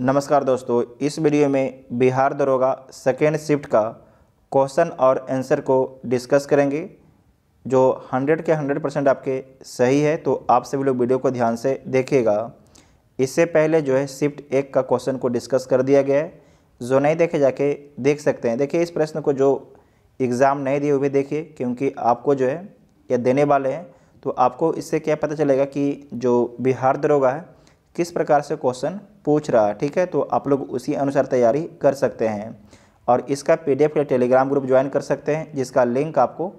नमस्कार दोस्तों इस वीडियो में बिहार दरोगा सेकेंड शिफ्ट का क्वेश्चन और आंसर को डिस्कस करेंगे जो 100 के 100 परसेंट आपके सही है तो आप सभी लोग वीडियो को ध्यान से देखिएगा इससे पहले जो है शिफ्ट एक का क्वेश्चन को डिस्कस कर दिया गया है जो नहीं देखे जाके देख सकते हैं देखिए इस प्रश्न को जो एग्ज़ाम नहीं दिए वो भी देखिए क्योंकि आपको जो है या देने वाले हैं तो आपको इससे क्या पता चलेगा कि जो बिहार दरोगा है किस प्रकार से क्वेश्चन पूछ रहा ठीक है तो आप लोग उसी अनुसार तैयारी कर सकते हैं और इसका पी डी या टेलीग्राम ग्रुप ज्वाइन कर सकते हैं जिसका लिंक आपको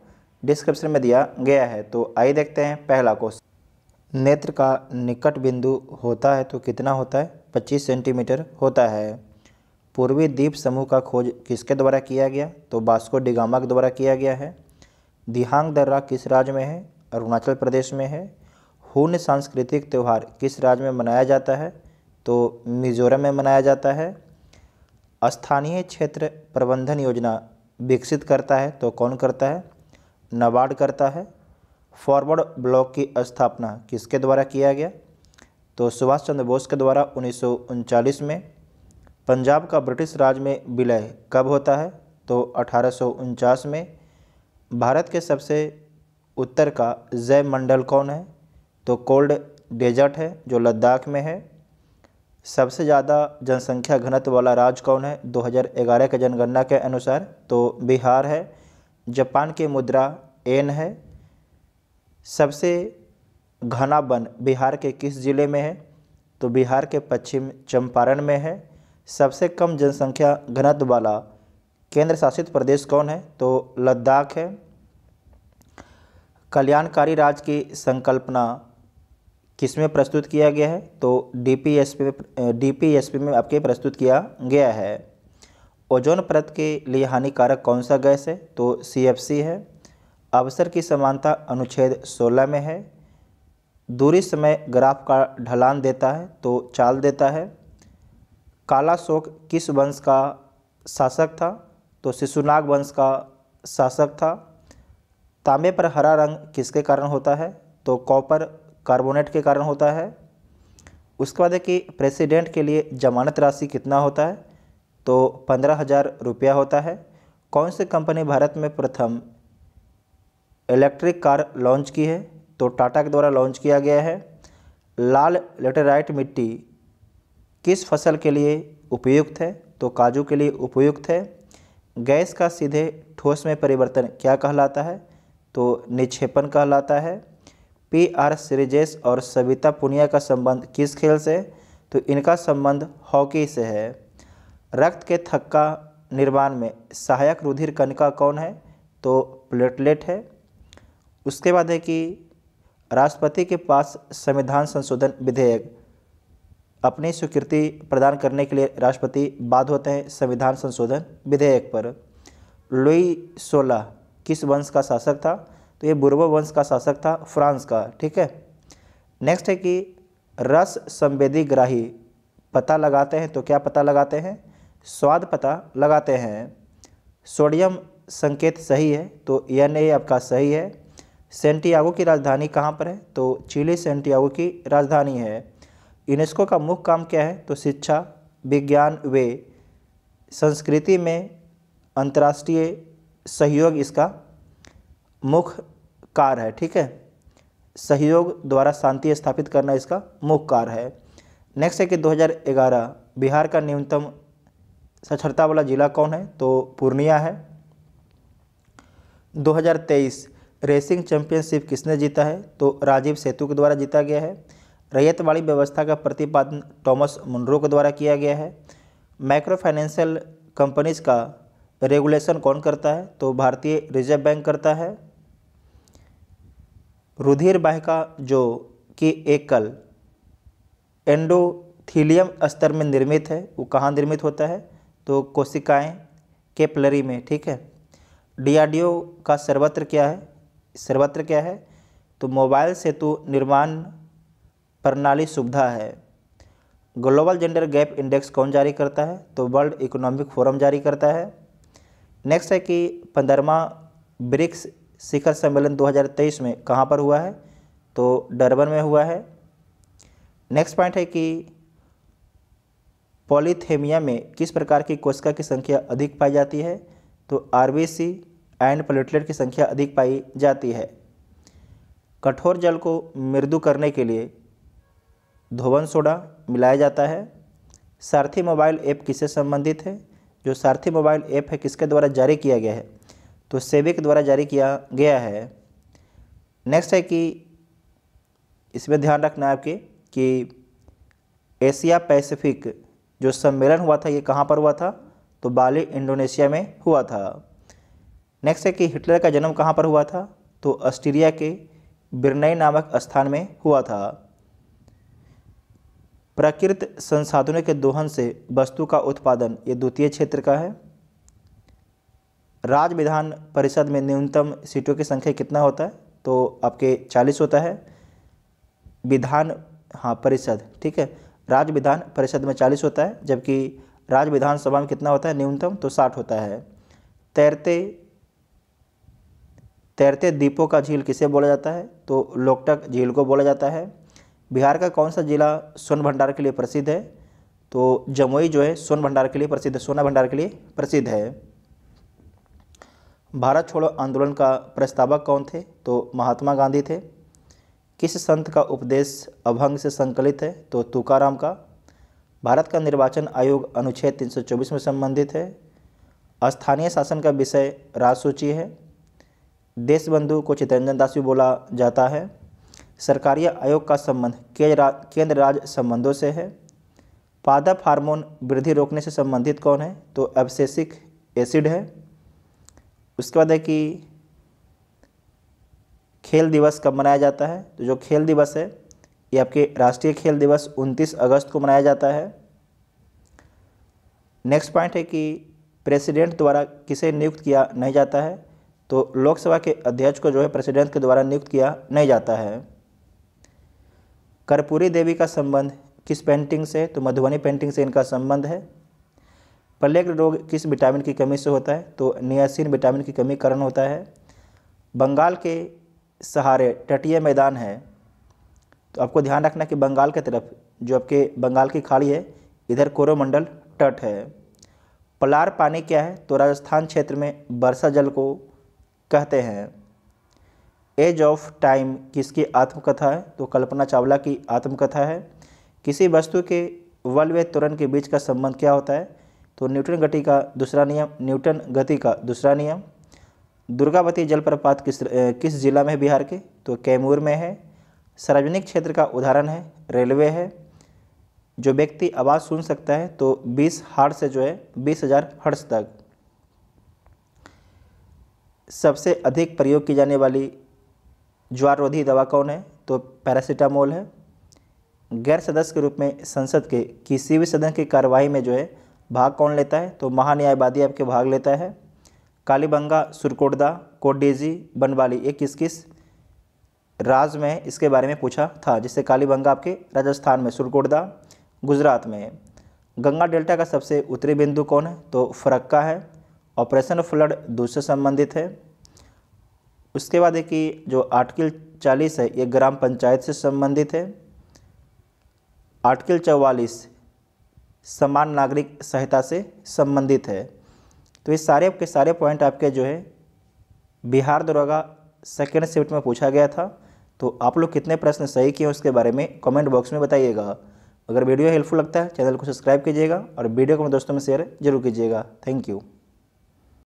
डिस्क्रिप्शन में दिया गया है तो आइए देखते हैं पहला क्वेश्चन नेत्र का निकट बिंदु होता है तो कितना होता है 25 सेंटीमीटर होता है पूर्वी द्वीप समूह का खोज किसके द्वारा किया गया तो बास्को डिगामा के द्वारा किया गया है दिहांग दर्रा किस राज्य में है अरुणाचल प्रदेश में है हुन सांस्कृतिक त्यौहार किस राज्य में मनाया जाता है तो मिज़ोरम में मनाया जाता है स्थानीय क्षेत्र प्रबंधन योजना विकसित करता है तो कौन करता है नबार्ड करता है फॉरवर्ड ब्लॉक की स्थापना किसके द्वारा किया गया तो सुभाष चंद्र बोस के द्वारा उन्नीस में पंजाब का ब्रिटिश राज में विलय कब होता है तो अठारह में भारत के सबसे उत्तर का जय मंडल कौन है तो कोल्ड डेजर्ट है जो लद्दाख में है सबसे ज़्यादा जनसंख्या घनत्व वाला राज्य कौन है 2011 के जनगणना के अनुसार तो बिहार है जापान की मुद्रा एन है सबसे घना वन बिहार के किस ज़िले में है तो बिहार के पश्चिम चंपारण में है सबसे कम जनसंख्या घनत्व वाला केंद्र शासित प्रदेश कौन है तो लद्दाख है कल्याणकारी राज्य की संकल्पना किस में प्रस्तुत किया गया है तो डीपीएसपी में डीपीएसपी में आपके प्रस्तुत किया गया है ओजोन परत के लिए हानिकारक कौन सा गैस है तो सीएफसी है अवसर की समानता अनुच्छेद 16 में है दूरी समय ग्राफ का ढलान देता है तो चाल देता है काला शोक किस वंश का शासक था तो शिशुनाग वंश का शासक था तांबे पर हरा रंग किसके कारण होता है तो कॉपर कार्बोनेट के कारण होता है उसके बाद है कि प्रेसिडेंट के लिए जमानत राशि कितना होता है तो पंद्रह हज़ार रुपया होता है कौन सी कंपनी भारत में प्रथम इलेक्ट्रिक कार लॉन्च की है तो टाटा के द्वारा लॉन्च किया गया है लाल लेटेराइट मिट्टी किस फसल के लिए उपयुक्त है तो काजू के लिए उपयुक्त है गैस का सीधे ठोस में परिवर्तन क्या कहलाता है तो निक्षेपण कहलाता है पी आर सृजेश और सविता पुनिया का संबंध किस खेल से तो इनका संबंध हॉकी से है रक्त के थक्का निर्माण में सहायक रुधिर कणिका कौन है तो प्लेटलेट है उसके बाद है कि राष्ट्रपति के पास संविधान संशोधन विधेयक अपनी स्वीकृति प्रदान करने के लिए राष्ट्रपति बाध होते हैं संविधान संशोधन विधेयक पर लुई सोलह किस वंश का शासक था तो ये बुर्बो वंश का शासक था फ्रांस का ठीक है नेक्स्ट है कि रस संवेदी ग्राही पता लगाते हैं तो क्या पता लगाते हैं स्वाद पता लगाते हैं सोडियम संकेत सही है तो एन ए आपका सही है सेंटियागो की राजधानी कहाँ पर है तो चिली सेंटियागो की राजधानी है यूनेस्को का मुख्य काम क्या है तो शिक्षा विज्ञान वे संस्कृति में अंतर्राष्ट्रीय सहयोग इसका मुख्य कार है ठीक है सहयोग द्वारा शांति स्थापित करना इसका मुख्य कार्य है नेक्स्ट है कि 2011 बिहार का न्यूनतम साक्षरता वाला जिला कौन है तो पूर्णिया है 2023 रेसिंग चैंपियनशिप किसने जीता है तो राजीव सेतु के द्वारा जीता गया है रैयतवाड़ी व्यवस्था का प्रतिपादन टॉमस मुंड्रो के द्वारा किया गया है माइक्रो फाइनेंशियल कंपनीज का रेगुलेशन कौन करता है तो भारतीय रिजर्व बैंक करता है रुधिर वाहिका जो कि एकल एंडोथीलियम स्तर में निर्मित है वो कहाँ निर्मित होता है तो कोशिकाएं केपलरी में ठीक है डीआरडीओ का सर्वत्र क्या है सर्वत्र क्या है तो मोबाइल सेतु निर्माण प्रणाली सुविधा है ग्लोबल जेंडर गैप इंडेक्स कौन जारी करता है तो वर्ल्ड इकोनॉमिक फोरम जारी करता है नेक्स्ट है कि पंद्रहवा ब्रिक्स शिखर सम्मेलन 2023 में कहाँ पर हुआ है तो डरबन में हुआ है नेक्स्ट पॉइंट है कि पॉलीथेमिया में किस प्रकार की कोशिका की संख्या अधिक पाई जाती है तो आरबीसी एंड प्लेटलेट की संख्या अधिक पाई जाती है कठोर जल को मृदु करने के लिए धोवन सोडा मिलाया जाता है सारथी मोबाइल ऐप किससे संबंधित है जो सारथी मोबाइल ऐप है किसके द्वारा जारी किया गया है तो सेबी के द्वारा जारी किया गया है नेक्स्ट है कि इसमें ध्यान रखना है आपके कि एशिया पैसिफिक जो सम्मेलन हुआ था ये कहाँ पर हुआ था तो बाली इंडोनेशिया में हुआ था नेक्स्ट है कि हिटलर का जन्म कहाँ पर हुआ था तो ऑस्ट्रेलिया के बिरनई नामक स्थान में हुआ था प्रकृत संसाधनों के दोहन से वस्तु का उत्पादन ये द्वितीय क्षेत्र का है राज्य विधान परिषद में न्यूनतम सीटों की संख्या कितना होता है तो आपके चालीस होता है विधान हाँ परिषद ठीक है राज्य विधान परिषद में चालीस होता है जबकि राज्य विधानसभा में कितना होता है न्यूनतम तो साठ होता है तैरते तैरते द्वीपों का झील किसे बोला जाता है तो लोकटक झील को बोला जाता है बिहार का कौन सा जिला सोन भंडार के लिए प्रसिद्ध है तो जमुई जो है सोन भंडार के लिए प्रसिद्ध सोना भंडार के लिए प्रसिद्ध है भारत छोड़ो आंदोलन का प्रस्तावक कौन थे तो महात्मा गांधी थे किस संत का उपदेश अभंग से संकलित है तो तुकाराम का भारत का निर्वाचन आयोग अनुच्छेद 324 में संबंधित है स्थानीय शासन का विषय राजसूची है देशबंधु को चितरंजन दास भी बोला जाता है सरकारी आयोग का संबंध केंद्र राज्य संबंधों से है पादप हार्मोन वृद्धि रोकने से संबंधित कौन है तो अवशेषिक एसिड है उसके बाद है कि खेल दिवस कब मनाया जाता है तो जो खेल दिवस है ये आपके राष्ट्रीय खेल दिवस 29 अगस्त को मनाया जाता है नेक्स्ट पॉइंट है कि प्रेसिडेंट द्वारा किसे नियुक्त किया नहीं जाता है तो लोकसभा के अध्यक्ष को जो है प्रेसिडेंट के द्वारा नियुक्त किया नहीं जाता है कर्पूरी देवी का संबंध किस पेंटिंग से तो मधुबनी पेंटिंग से इनका संबंध है प्लेग रोग किस विटामिन की कमी से होता है तो नियासिन विटामिन की कमी कारण होता है बंगाल के सहारे तटीय मैदान है तो आपको ध्यान रखना कि बंगाल की तरफ जो आपके बंगाल की खाड़ी है इधर कोरोमंडल तट है पलार पानी क्या है तो राजस्थान क्षेत्र में वर्षा जल को कहते हैं एज ऑफ टाइम किसकी आत्मकथा है तो कल्पना चावला की आत्मकथा है किसी वस्तु के वल व तुरंत के बीच का संबंध क्या होता है तो न्यूटन गति का दूसरा नियम न्यूटन गति का दूसरा नियम दुर्गावती जलप्रपात किस किस जिला में है बिहार के तो कैमूर में है सार्वजनिक क्षेत्र का उदाहरण है रेलवे है जो व्यक्ति आवाज़ सुन सकता है तो 20 हार्ड से जो है बीस हज़ार हर्ट्स तक सबसे अधिक प्रयोग की जाने वाली ज्वारोधी दवा कौन है तो पैरासीटामोल है गैर सदस्य के रूप में संसद के किसी भी सदन की कार्यवाही में जो है भाग कौन लेता है तो महान्यायवादी आपके भाग लेता है कालीबंगा सुरकोटदा कोडेजी बनवाली ये किस किस राज में इसके बारे में पूछा था जिससे कालीबंगा आपके राजस्थान में सुरकोटदा गुजरात में है गंगा डेल्टा का सबसे उत्तरी बिंदु कौन है तो फरक्का है ऑपरेशन फ्लड दूसरे संबंधित है उसके बाद है कि जो आर्टिकल चालीस है ये ग्राम पंचायत से संबंधित है आर्टिकल चौवालीस समान नागरिक संहिता से संबंधित है तो ये सारे के सारे पॉइंट आपके जो है बिहार दरोगा सेकेंड शिफ्ट में पूछा गया था तो आप लोग कितने प्रश्न सही किए उसके बारे में कमेंट बॉक्स में बताइएगा अगर वीडियो हेल्पफुल लगता है चैनल को सब्सक्राइब कीजिएगा और वीडियो को दोस्तों में शेयर जरूर कीजिएगा थैंक यू